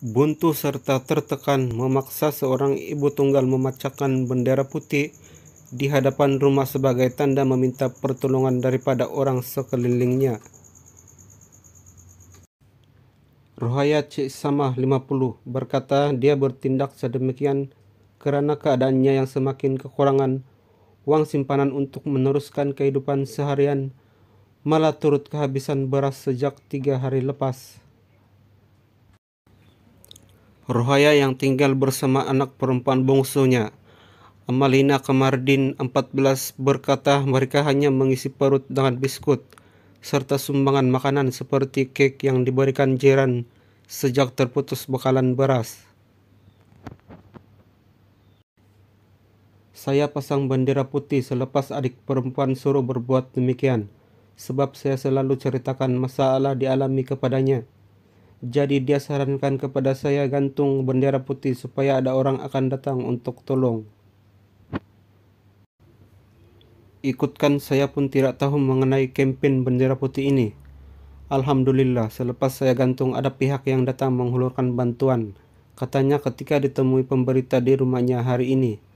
buntu serta tertekan memaksa seorang ibu tunggal memacakan bendera putih di hadapan rumah sebagai tanda meminta pertolongan daripada orang sekelilingnya. Rohaya Cik Samah 50 berkata dia bertindak sedemikian kerana keadaannya yang semakin kekurangan uang simpanan untuk meneruskan kehidupan seharian malah turut kehabisan beras sejak tiga hari lepas. Rohaya yang tinggal bersama anak perempuan bungsunya. Amalina Kamardin 14 berkata mereka hanya mengisi perut dengan biskut serta sumbangan makanan seperti kek yang diberikan jiran sejak terputus bekalan beras. Saya pasang bendera putih selepas adik perempuan suruh berbuat demikian, sebab saya selalu ceritakan masalah dialami kepadanya. Jadi dia sarankan kepada saya gantung bendera putih supaya ada orang akan datang untuk tolong. Ikutkan saya pun tidak tahu mengenai kempen bendera putih ini. Alhamdulillah, selepas saya gantung ada pihak yang datang menghulurkan bantuan. Katanya ketika ditemui pemberita di rumahnya hari ini,